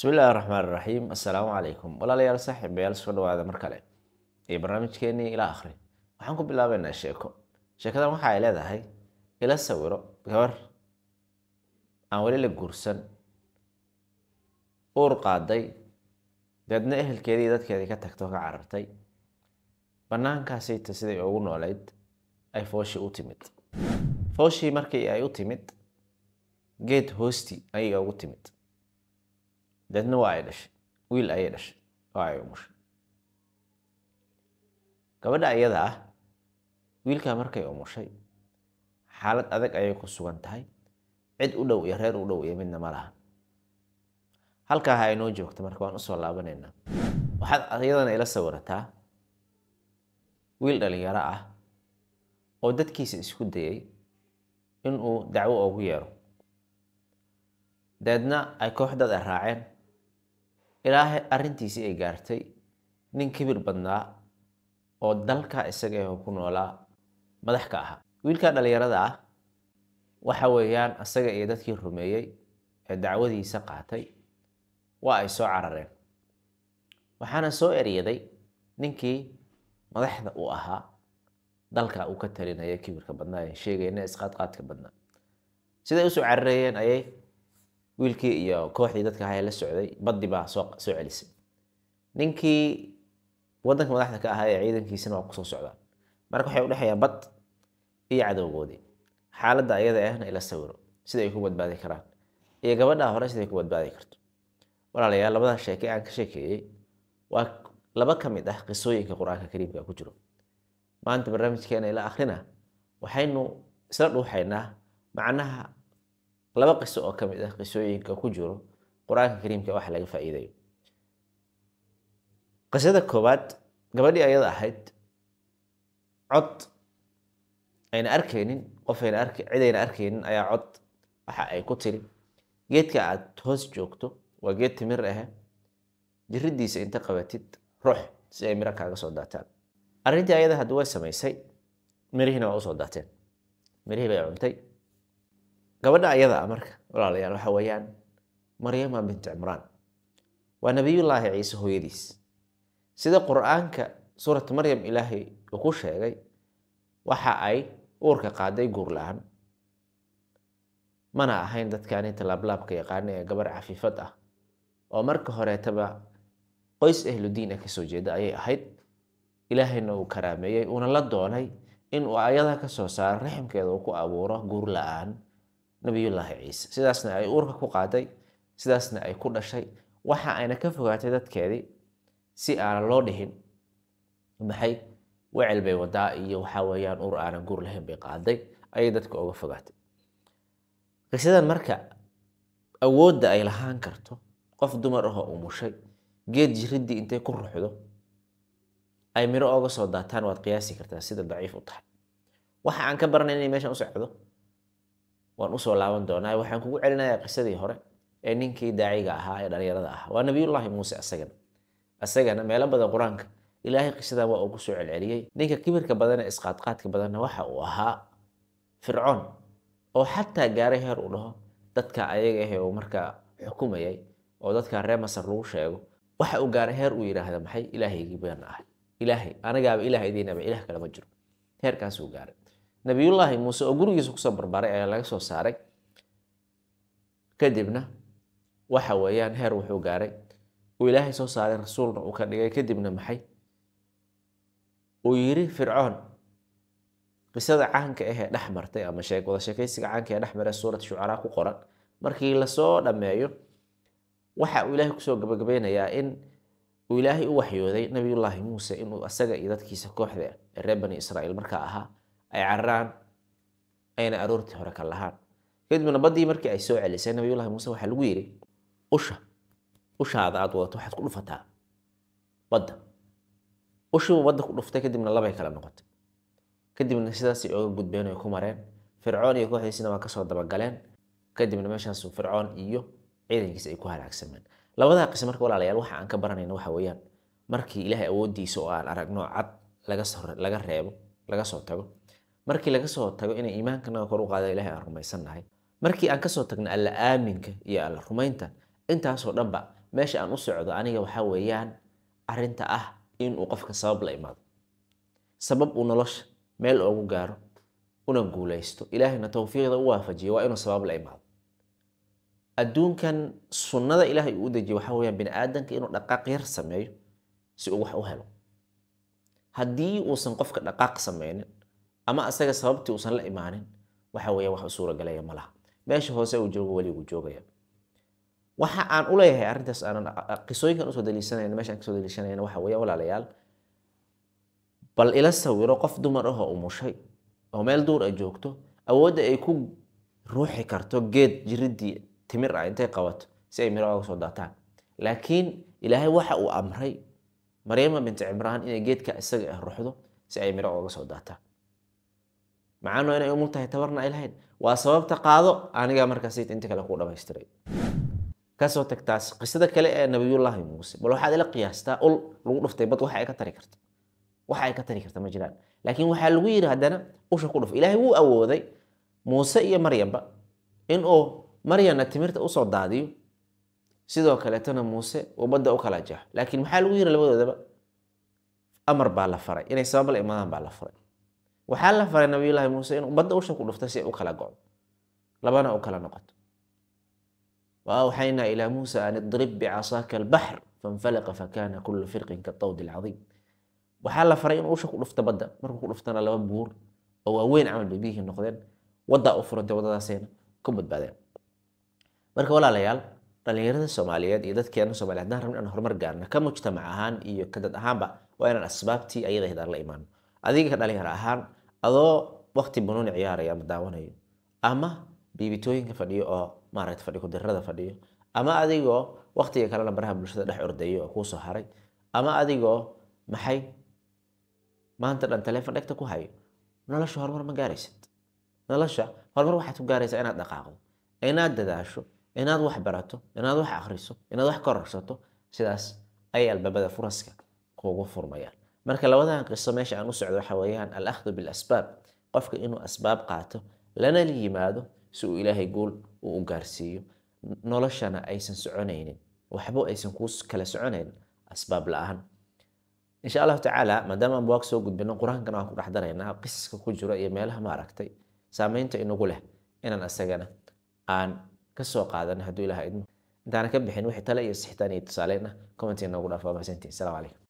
bismillahi raxmaan raxiim assalaamu calaykum walaalayaal saaxiibayaal soo dhawaada mar kale ee barnaamijkeenii ila akhri waxaan ku bilaabaynaa sheeko sheekadan waxa ay leedahay ila sawiro gabar aan weli la guursan uur qaaday deedna ehelkeedii dadkeedii ka tagto ka carartay bannaankaasayta siday ugu nooleyd ay fooshii u timid fooshii markii ay u timid geed hoosti ayay ugu timid deedna waa ay dhashay wiil ayay dhashay oo ay umushay gabadha iyada ah wiilkaa markay umushay xaalad adag ayay ku sugan tahay cid u dhow iyo reer u dhow iyo midna ma laha halkaa ha inoo joogta marka waan usoo laabanaynaa waxaad iyadana ila sawirataa wiil dhalinyaro ah oo dadkiisa isku dayay inuu dacwo ugu yeero deedna ay koox a ah raaceen ilaahay arintiisii ay gaartay nin kibir badnaa oo dalka isaga ah ku noolaa madax ka ahaa wiilkaa dhallinyarada ah waxa weeyaan isaga iyo dadkii rumeeyey ee dacwadiisa qaatay waa ay soo carareen waxaana soo eryaday ninkii madaxda uu ahaa dalka uu ka talinaya kibirka badnaa ee sheegayna isqaadqaadka badnaa siday usoo carareeyeen ayay wiilkii iyo kooxdii dadka ahaa ee la socday baddi baa soo celisay ninkii wadanka madaxda ka ahaa ee ciidankiisana waa kusoo socdaan marka waxay udhexeeyaa bad iyo cadowgoodii xaaladda ayada ahna ila sawiro sida ku badbaadi karaan iyo gabadhaa hore siday ku badbaadi karto walaalayaal labada sheeke aan ka sheekeeyey waa laba ka mid ah qisooyinka qur-aanka kariimka ku jiro maanta barnaamijkeena ila akhrina waxaynu isla dhuuxaynaa macnaha laba qiso oo kamid ah qisooyinka ku jiro qur-aanka kariimka waxa laga faaiidayo qisada koowaad gabadhii ayada ahayd cod ayna arkaynin qofayna cidayna arkaynin ayaa cod waxa ay ku tiri geedka aad hoos joogto waa geed timir ahe jiridiisa inta qabatid ruux si ay miro kaaga soo daataan arrintii ayada hadda way samaysay mirihiina waa usoo daateen mirihii bay cuntay gabadha ayada ah marka walaalayaal waxa weeyaan maryama bint cimraan waa nabiyullaahi ciise hooyadiis sida qur-aanka suurat maryam ilaahay uu ku sheegay waxa ay uurka qaaday guur la-aan mana ahayn dadkaaninta laablaabka yaqaana ee gabar cafiifad ah oo marka horeetaba qoys ahludiin ah kasoo jeeda ayay ahayd ilaahayna uu karaameeyey uuna la doonay in uu ayada kasoo saaro raximkeeda uu ku abuuro guur la-aan nabiyullaahi ciise sidaasna ay uurka ku qaaday sidaasna ay ku dhashay waxa ayna ka fogaatay dadkeedii si aanan loo dhihin maxay wecel bay wadaa iyo waxa weyaan uur aanan guur lahayn bay qaaday ayay dadka oga fogaatay qisadan marka awoodda ay lahaan karto qof dumar ahoo umushay geed jiridii intay ku ruxdo ay miro oga soo daataan waad qiyaasi kartaa sida daciif u tahay waxa aan ka baranay inay meeshan u socdo waan usoo laaban doonaa waxaan kugu celinayaa qisadii hore ee ninkii daaciga ahaa ee dhalinyarada ah waa nabiyullaahi muuse asagana asagana meelo badan qur-aanka ilaahay qisadan waa ugu soo celceliyey ninka kibirka badanee isqaadqaadka badanna waxa uu ahaa fircoon oo xataa gaaray heer uu dhaho dadka ayaga ahee uu markaa xukumayay oo dadka reer masar lagu sheego waxa uu gaaray heer uu yidhaahda maxay ilaahaygii been ahay ilaahay anagaaba ilaah idiinaba ilaah kalema jiro heerkaasuu gaaray nabiyullaahi muuse oo gurigiisa kusoo barbaaray ayaa laga soo saaray kadibna waxa weeyaan heer wuxuu gaaray uu ilaahay soo saaray rasuulna uu ka dhigay kadibna maxay uu yiri fircoon qisada caanka ahee dhex martay ama wada sheekaysiga caanka ee dhex mare suurat shucaraa ku qoran markii lasoo dhammeeyo waxa uu ilaahay kusoo gabagabeynayaa in uu ilaahay u waxyooday nabiyullaahi muuse inuu asaga iyo dadkiisa kooxda ee reer bani israa'iil markaa ahaa ay cararaan ayna aroortii hore ka lahaan kadibna badii markii ay soo celisay nabiyullahi muuse waxaa lagu yidhi usha ushaada aad wadato waxaad ku dhufataa badda ushiibuu badda ku dhuftay kadibna labay kala noqotay kadibna sidaasay oga gudbeen oy ku mareen fircoon iyo kooxdiisina waa kasoo dabagaleen kadibna meeshaasu fircoon iyo ciidankiisa ay ku halaagsameen labadaa qis marka walaalayaal waxa aan ka baranayna waxa weeyaan markii ilaahay awooddiisa oo aan aragno cad laga reebo laga soo tago markii laga soo tago inay iimaankanaga kor u qaada ilahay aan rumaysannahay markii aan kasoo tagna alla aaminka iyo alla rumaynta intaasoo dhanba meesha aan u socdo aniga waxaa weeyaan arinta ah inuu qofka sabab la imaado sabab uu nolosha meel oogu gaaro una guulaysto ilaahayna towfiiqda u waafajiyo waa inuu sabab la imaado adduunkan sunnada ilaahay uu u dejiye waxaa weyaan bini aadamka inuu dhaqaaq yar sameeyo si uu wax u helo haddii uusan qofka dhaqaaq sameynin ama asaga sababtii uusan la imaanin waxa wax u suuragalaya ma meesha hoose uu joogo weligu joogaya waxa aan u leeyahay arrintaas aanan qisooyinkan usoo daliishanayna meeshaan kasoo daliishanayna waxa weeye walaalayaal bal ila sawiro qof dumar ah umushay oo meel duur a joogto awoodda ay ku ruuxi karto geed jiridii timir ah intay qabato si ay miro oga soo daataan laakiin ilaahay waxa uu amray maryama binti cimraan inay geedka isaga ah ruxdo si ay miro oga soo daataan macaano inay umul tahay tabarna ay lahayn waa sababta qaado anigaa markaas inta kale ku dhamaystira kasoo tagtaas qisada kale ee nabiyullaahi muuse bal waxaad ila qiyaastaa ul lagu dhuftay bad waxa ay ka tari karta waxa ay ka tari karta ma jiraan laakiin waxaa lagu yidhi haddana usha ku dhuf ilaahay wuu awooday muuse iyo maryamba inuu maryana timirta usoo daadiyo sidoo kaleetana muuse uu badda u kala jaxo laakiin maxaa lagu yidhi labadoodaba amar baa la faray inay sabab la imaadaan baa la faray waxaa la faray nabiyulaahi muuse inuu badda usha ku dhuftay si ay u kala goco labana u kala noqoto وأوحينا إلى موسى أن اضرب بعصاك البحر فانفلق فكان كل فرق كالطود العظيم وحال فرين وش كلفت بدا مركو كلفتنا لو بور أو وين عمل بيه النقدين وضع أفرنت وضع سينا كبد بعدين مركو ولا ليال dhalinyarada soomaaliyeed iyo dadkeena soomaaliya haddaan rabno inaan horumar gaarno ka mujtamac ahaan iyo ka dad ahaanba waa inaan asbaabtii ayada hidaan la imaano adiga ka dhalinyaro ahaan adoo wakti banuun ciyaaraya ama daawanayo ama biibitooyinka fadhiyo oo maaragta fadhi fadhiyo ama adigoo waktiga kalena baraha bulshada dhex ordaya oo kuusoo haray ama adigoo maxay maanta dhan taleefon dhegta ku hayo nolosha horumar ma gaaraysad nolosha horumar waxaad ku gaaraysaa inaad dhaqaaqdo inaad dadaasho inaad wax barato inaad wax akhriso inaad wax kororsato sidaas ayay albaabada furaska kuugu furmayaan marka labadan qiso meesha aan u socdo waxa weeyaan al bilasbaab qofka inuu asbaab qaato lana yimaado si uu ilaahay guul uu u gaarsiiyo noloshana aysan soconaynin waxba aysan kuu kala soconayn asbaab la'aan insha allahu tacaala maadaama aan buwaag soo gudbino qur-aankana waan ku dhex daraynaa qisaska ku jiro iyo meelaha maaragtay saameynta inagu leh inaan asagana aan ka soo qaadano ilaha idmo intaana ka bixin wixii tale iyo sixtaan iyo tusaaleyn ah commentinoogu dhaafaa mahadsantiin salaam calaykum